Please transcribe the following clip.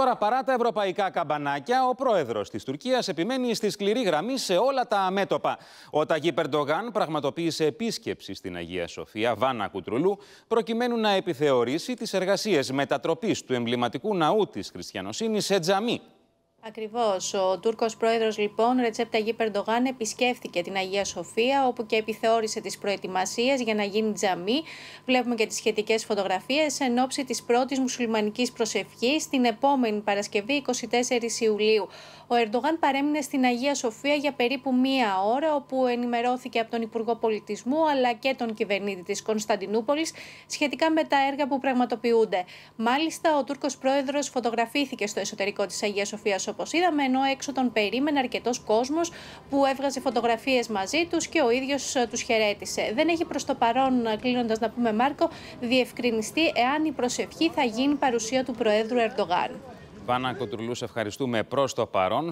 Τώρα παρά τα ευρωπαϊκά καμπανάκια, ο πρόεδρος της Τουρκίας επιμένει στη σκληρή γραμμή σε όλα τα αμέτωπα. Ο Ταγί Περντογάν πραγματοποίησε επίσκεψη στην Αγία Σοφία, Βάνα Κουτρουλού, προκειμένου να επιθεωρήσει τις εργασίες μετατροπής του εμβληματικού ναού της χριστιανοσύνης σε τζαμί Ακριβώς. Ο Τούρκος πρόεδρος λοιπόν, Ρετσέπτα Γη Περντογάν, επισκέφθηκε την Αγία Σοφία, όπου και επιθεώρησε τις προετοιμασίες για να γίνει τζαμί. Βλέπουμε και τις σχετικές φωτογραφίες εν ώψη της πρώτης μουσουλμανικής προσευχής την επόμενη Παρασκευή 24 Ιουλίου. Ο Ερντογάν παρέμεινε στην Αγία Σοφία για περίπου μία ώρα, όπου ενημερώθηκε από τον Υπουργό Πολιτισμού αλλά και τον κυβερνήτη της Κωνσταντινούπολης σχετικά με τα έργα που πραγματοποιούνται. Μάλιστα, ο Τούρκος πρόεδρος φωτογραφήθηκε στο εσωτερικό της Αγίας Σοφίας όπως είδαμε, ενώ έξω τον περίμενε αρκετός κόσμος που έβγαζε φωτογραφίες μαζί τους και ο ίδιος ε, τους χαιρέτησε. Δεν έχει προς το παρόν, ε, κλείνοντας να πούμε, Μάρκο, διευκρινιστεί εάν η προσευχή θα γίνει παρουσία του Προέδρου Ερντογάν. Πάνα Κοντρουλού, ευχαριστούμε προς το παρόν.